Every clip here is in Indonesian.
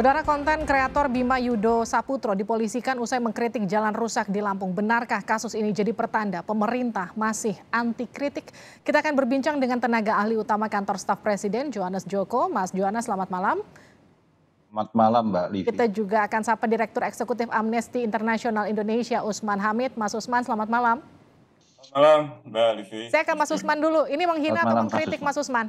Saudara konten kreator Bima Yudo Saputro dipolisikan usai mengkritik jalan rusak di Lampung. Benarkah kasus ini jadi pertanda pemerintah masih anti kritik? Kita akan berbincang dengan tenaga ahli utama kantor staf presiden Johannes Joko. Mas Johannes, selamat malam. Selamat malam Mbak Livi. Kita juga akan sapa Direktur Eksekutif Amnesty Internasional Indonesia Usman Hamid. Mas Usman, selamat malam. Selamat malam Mbak Livi. Saya ke Mas Usman dulu. Ini menghina atau mengkritik Mas Usman? Mas Usman?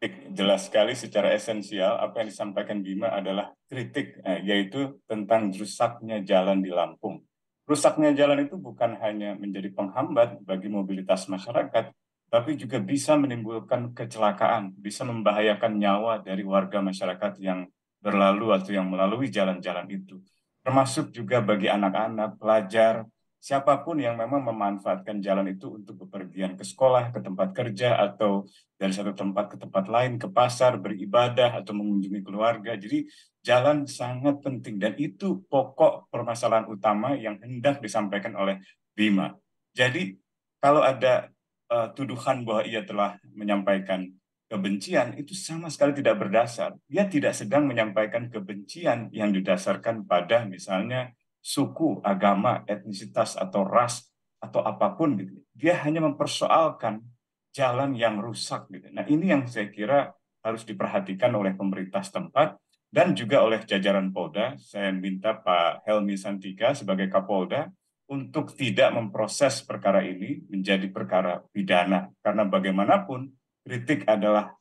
kritik. Jelas sekali secara esensial apa yang disampaikan Bima adalah kritik, eh, yaitu tentang rusaknya jalan di Lampung. Rusaknya jalan itu bukan hanya menjadi penghambat bagi mobilitas masyarakat, tapi juga bisa menimbulkan kecelakaan, bisa membahayakan nyawa dari warga masyarakat yang berlalu atau yang melalui jalan-jalan itu. Termasuk juga bagi anak-anak, pelajar, siapapun yang memang memanfaatkan jalan itu untuk bepergian ke sekolah, ke tempat kerja, atau dari satu tempat ke tempat lain, ke pasar, beribadah, atau mengunjungi keluarga. Jadi jalan sangat penting dan itu pokok permasalahan utama yang hendak disampaikan oleh Bima. Jadi kalau ada uh, tuduhan bahwa ia telah menyampaikan kebencian itu sama sekali tidak berdasar. Dia tidak sedang menyampaikan kebencian yang didasarkan pada misalnya suku, agama, etnisitas atau ras atau apapun gitu. Dia hanya mempersoalkan jalan yang rusak gitu. Nah, ini yang saya kira harus diperhatikan oleh pemerintah setempat dan juga oleh jajaran Polda. Saya minta Pak Helmi Santika sebagai Kapolda untuk tidak memproses perkara ini menjadi perkara pidana karena bagaimanapun kritik adalah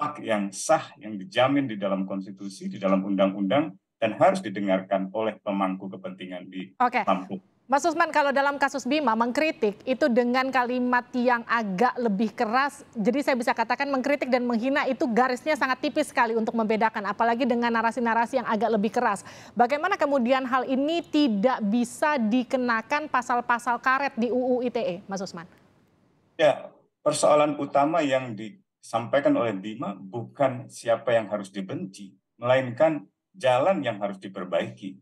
hak yang sah yang dijamin di dalam konstitusi, di dalam undang-undang dan harus didengarkan oleh pemangku kepentingan di okay. Mas Usman, kalau dalam kasus Bima mengkritik itu dengan kalimat yang agak lebih keras, jadi saya bisa katakan mengkritik dan menghina itu garisnya sangat tipis sekali untuk membedakan, apalagi dengan narasi-narasi yang agak lebih keras. Bagaimana kemudian hal ini tidak bisa dikenakan pasal-pasal karet di UU ITE, Mas Usman? Ya, persoalan utama yang disampaikan oleh Bima bukan siapa yang harus dibenci, melainkan jalan yang harus diperbaiki.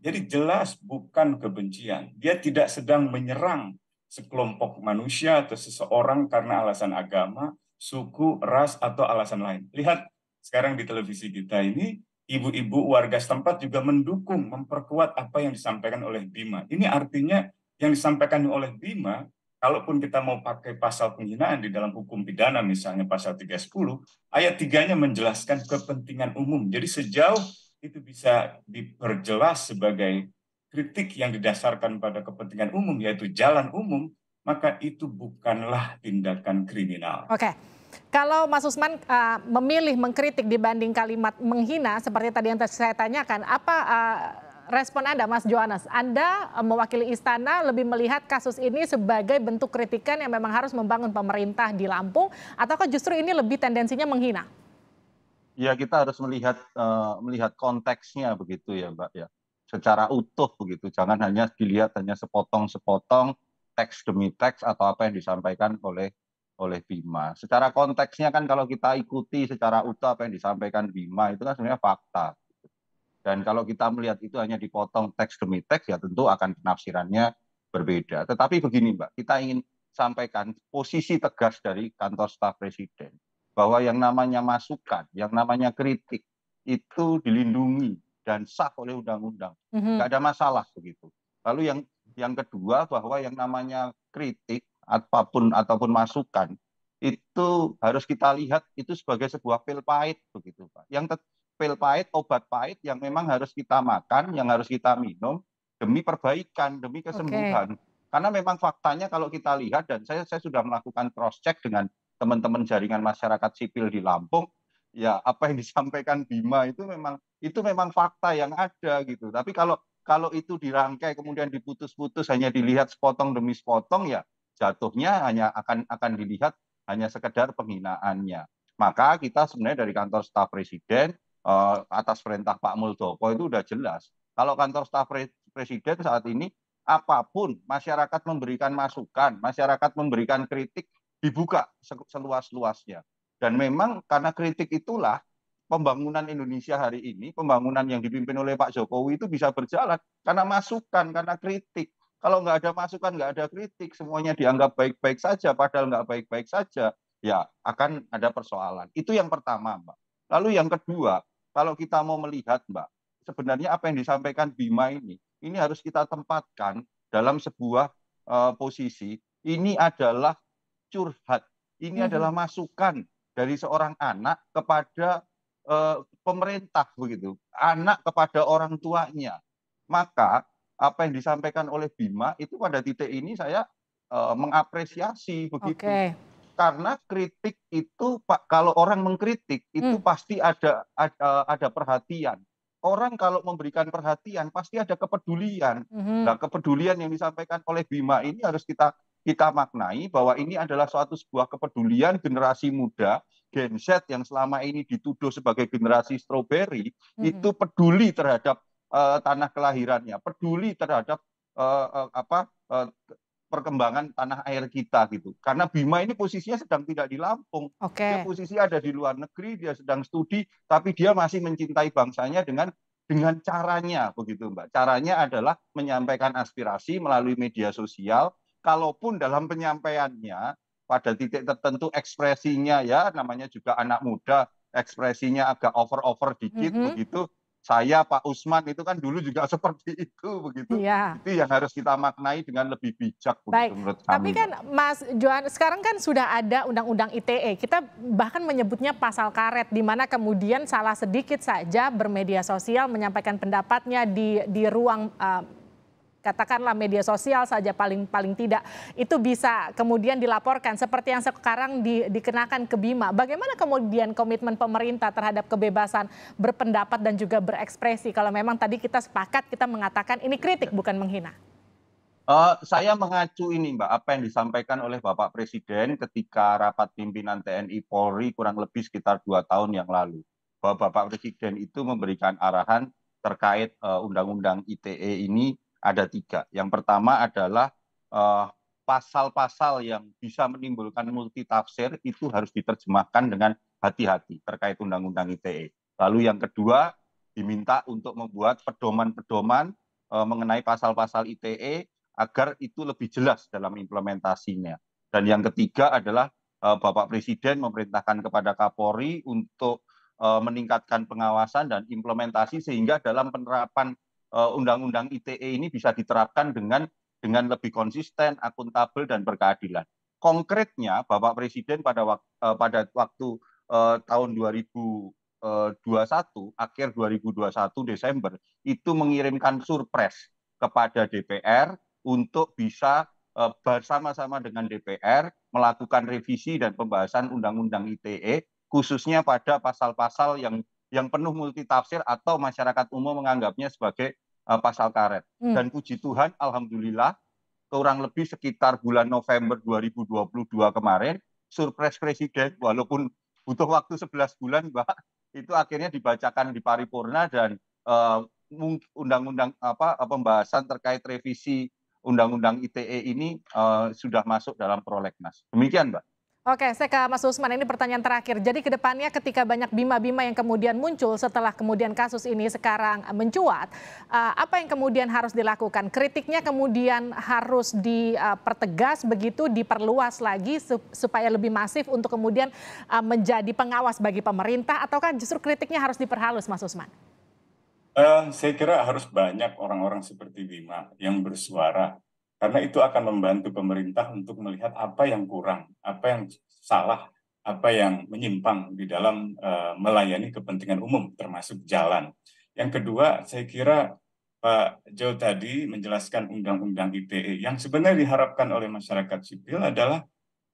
Jadi jelas bukan kebencian. Dia tidak sedang menyerang sekelompok manusia atau seseorang karena alasan agama, suku, ras, atau alasan lain. Lihat sekarang di televisi kita ini, ibu-ibu warga setempat juga mendukung, memperkuat apa yang disampaikan oleh Bima. Ini artinya yang disampaikan oleh Bima, kalaupun kita mau pakai pasal penghinaan di dalam hukum pidana, misalnya pasal 310, ayat 3-nya menjelaskan kepentingan umum. Jadi sejauh itu bisa diperjelas sebagai kritik yang didasarkan pada kepentingan umum, yaitu jalan umum, maka itu bukanlah tindakan kriminal. Oke. Kalau Mas Usman uh, memilih mengkritik dibanding kalimat menghina, seperti tadi yang saya tanyakan, apa uh, respon Anda, Mas Johannes? Anda eh, mewakili istana lebih melihat kasus ini sebagai bentuk kritikan yang memang harus membangun pemerintah di Lampung, ataukah justru ini lebih tendensinya menghina? ya kita harus melihat uh, melihat konteksnya begitu ya Mbak ya secara utuh begitu jangan hanya dilihat hanya sepotong-sepotong teks demi teks atau apa yang disampaikan oleh oleh Bima. Secara konteksnya kan kalau kita ikuti secara utuh apa yang disampaikan Bima itu kan sebenarnya fakta. Dan kalau kita melihat itu hanya dipotong teks demi teks ya tentu akan penafsirannya berbeda. Tetapi begini Mbak, kita ingin sampaikan posisi tegas dari kantor staf presiden bahwa yang namanya masukan, yang namanya kritik itu dilindungi dan sah oleh undang-undang. Mhm. Nggak mm -hmm. ada masalah begitu. Lalu yang yang kedua bahwa yang namanya kritik apapun ataupun masukan itu harus kita lihat itu sebagai sebuah pil pahit begitu Pak. Yang pil pahit, obat pahit yang memang harus kita makan, yang harus kita minum demi perbaikan, demi kesembuhan. Okay. Karena memang faktanya kalau kita lihat dan saya saya sudah melakukan cross check dengan teman-teman jaringan masyarakat sipil di Lampung, ya apa yang disampaikan Bima itu memang itu memang fakta yang ada gitu. Tapi kalau kalau itu dirangkai kemudian diputus-putus hanya dilihat sepotong demi sepotong ya jatuhnya hanya akan akan dilihat hanya sekedar penghinaannya. Maka kita sebenarnya dari kantor staf presiden eh, atas perintah Pak Muldoko itu sudah jelas. Kalau kantor staf presiden saat ini apapun masyarakat memberikan masukan, masyarakat memberikan kritik, dibuka seluas-luasnya. Dan memang karena kritik itulah pembangunan Indonesia hari ini, pembangunan yang dipimpin oleh Pak Jokowi itu bisa berjalan karena masukan, karena kritik. Kalau nggak ada masukan, nggak ada kritik, semuanya dianggap baik-baik saja, padahal nggak baik-baik saja, ya akan ada persoalan. Itu yang pertama, Mbak. Lalu yang kedua, kalau kita mau melihat, Mbak, sebenarnya apa yang disampaikan Bima ini, ini harus kita tempatkan dalam sebuah uh, posisi. Ini adalah curhat. Ini mm -hmm. adalah masukan dari seorang anak kepada uh, pemerintah begitu, anak kepada orang tuanya. Maka apa yang disampaikan oleh Bima itu pada titik ini saya uh, mengapresiasi begitu. Okay. Karena kritik itu Pak kalau orang mengkritik itu mm. pasti ada, ada eh, ada perhatian. Orang kalau memberikan perhatian pasti ada kepedulian. Hmm. Nah, kepedulian yang disampaikan oleh Bima ini harus kita kita maknai bahwa ini adalah suatu sebuah kepedulian generasi muda Gen Z yang selama ini dituduh sebagai generasi stroberi mm-hmm. itu peduli terhadap uh, tanah kelahirannya, peduli terhadap uh, uh, apa uh, perkembangan tanah air kita gitu. Karena Bima ini posisinya sedang tidak di Lampung. Okay. Dia posisi ada di luar negeri, dia sedang studi, tapi dia masih mencintai bangsanya dengan dengan caranya begitu Mbak. Caranya adalah menyampaikan aspirasi melalui media sosial kalaupun dalam penyampaiannya pada titik tertentu ekspresinya ya namanya juga anak muda ekspresinya agak over over dikit mm -hmm. begitu saya Pak Usman itu kan dulu juga seperti itu begitu. Ya. Itu yang harus kita maknai dengan lebih bijak Baik. begitu menurut kami. Tapi kan Mas Johan sekarang kan sudah ada undang-undang ITE. Kita bahkan menyebutnya pasal karet di mana kemudian salah sedikit saja bermedia sosial menyampaikan pendapatnya di di ruang uh, katakanlah media sosial saja paling paling tidak itu bisa kemudian dilaporkan seperti yang sekarang di, dikenakan ke Bima. Bagaimana kemudian komitmen pemerintah terhadap kebebasan berpendapat dan juga berekspresi kalau memang tadi kita sepakat kita mengatakan ini kritik bukan menghina. Uh, saya mengacu ini Mbak apa yang disampaikan oleh Bapak Presiden ketika rapat pimpinan TNI Polri kurang lebih sekitar dua tahun yang lalu bahwa Bapak Presiden itu memberikan arahan terkait eh, undang-undang uh, Undang -Undang ITE ini ada tiga. Yang pertama adalah eh, pasal-pasal yang bisa menimbulkan multitafsir itu harus diterjemahkan dengan hati-hati terkait Undang-Undang ITE. Lalu yang kedua diminta untuk membuat pedoman-pedoman eh, mengenai pasal-pasal ITE agar itu lebih jelas dalam implementasinya. Dan yang ketiga adalah eh, Bapak Presiden memerintahkan kepada Kapolri untuk meningkatkan pengawasan dan implementasi sehingga dalam penerapan Eh, undang-undang ITE ini bisa diterapkan dengan dengan lebih konsisten, akuntabel dan berkeadilan. Konkretnya Bapak Presiden pada waktu, eh, pada waktu eh, tahun 2021 eh, akhir 2021 Desember itu mengirimkan surpres kepada DPR untuk bisa bersama-sama dengan DPR melakukan revisi dan pembahasan undang-undang ITE khususnya pada pasal-pasal yang yang penuh multitafsir atau masyarakat umum menganggapnya sebagai uh, pasal karet. Hmm. Dan puji Tuhan, alhamdulillah, kurang lebih sekitar bulan November 2022 kemarin, surprise presiden, walaupun butuh waktu 11 bulan, Mbak, itu akhirnya dibacakan di paripurna dan eh, undang undang-undang apa eh, pembahasan terkait revisi undang-undang ITE ini uh, sudah masuk dalam prolegnas. Demikian, Mbak. Oke, saya ke Mas Usman. Ini pertanyaan terakhir. Jadi ke depannya ketika banyak bima-bima yang kemudian muncul setelah kemudian kasus ini sekarang mencuat, eh, apa yang kemudian harus dilakukan? Kritiknya kemudian harus dipertegas begitu, diperluas lagi supaya lebih masif untuk kemudian eh, menjadi pengawas bagi pemerintah ataukah justru kritiknya harus diperhalus, Mas Usman? Uh, saya kira harus banyak orang-orang seperti Bima yang bersuara karena itu akan membantu pemerintah untuk melihat apa yang kurang, apa yang salah, apa yang menyimpang di dalam eh, melayani kepentingan umum, termasuk jalan. Yang kedua, saya kira Pak Jauh tadi menjelaskan undang-undang ITE yang sebenarnya diharapkan oleh masyarakat sipil adalah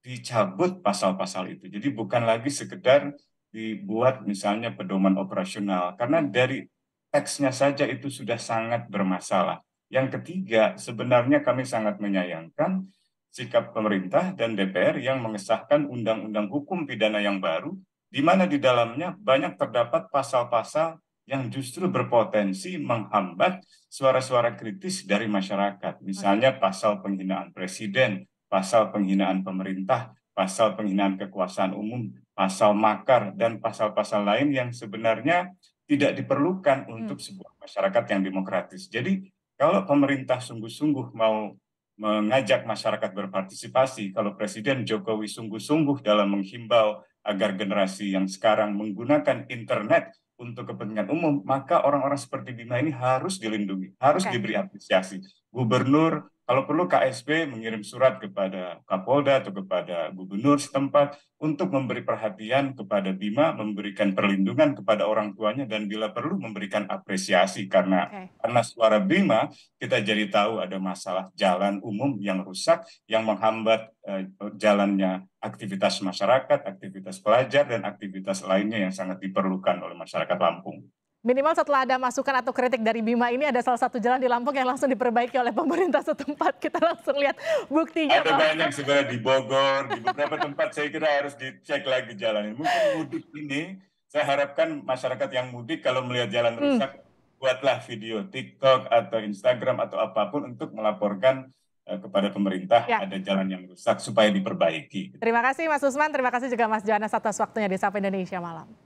dicabut pasal-pasal itu. Jadi bukan lagi sekedar dibuat misalnya pedoman operasional karena dari teksnya saja itu sudah sangat bermasalah. Yang ketiga, sebenarnya kami sangat menyayangkan sikap pemerintah dan DPR yang mengesahkan undang-undang hukum pidana yang baru, di mana di dalamnya banyak terdapat pasal-pasal yang justru berpotensi menghambat suara-suara kritis dari masyarakat. Misalnya pasal penghinaan presiden, pasal penghinaan pemerintah, pasal penghinaan kekuasaan umum, pasal makar, dan pasal-pasal lain yang sebenarnya tidak diperlukan hmm. untuk sebuah masyarakat yang demokratis. Jadi kalau pemerintah sungguh-sungguh mau mengajak masyarakat berpartisipasi, kalau Presiden Jokowi sungguh-sungguh dalam menghimbau agar generasi yang sekarang menggunakan internet untuk kepentingan umum, maka orang-orang seperti Bima ini harus dilindungi, harus okay. diberi apresiasi. Gubernur, kalau perlu KSP mengirim surat kepada Kapolda atau kepada gubernur setempat untuk memberi perhatian kepada Bima, memberikan perlindungan kepada orang tuanya dan bila perlu memberikan apresiasi karena okay. karena suara Bima kita jadi tahu ada masalah jalan umum yang rusak yang menghambat uh, jalannya aktivitas masyarakat, aktivitas pelajar dan aktivitas lainnya yang sangat diperlukan oleh masyarakat Lampung. Minimal setelah ada masukan atau kritik dari Bima ini ada salah satu jalan di Lampung yang langsung diperbaiki oleh pemerintah setempat. Kita langsung lihat buktinya. Ada banyak sebenarnya di Bogor, di beberapa tempat saya kira harus dicek lagi jalan ini. Mungkin mudik ini saya harapkan masyarakat yang mudik kalau melihat jalan hmm. rusak hmm. buatlah video TikTok atau Instagram atau apapun untuk melaporkan eh, kepada pemerintah ya. ada jalan yang rusak supaya diperbaiki. Terima kasih Mas Usman, terima kasih juga Mas Joana atas waktunya di Sapa Indonesia malam.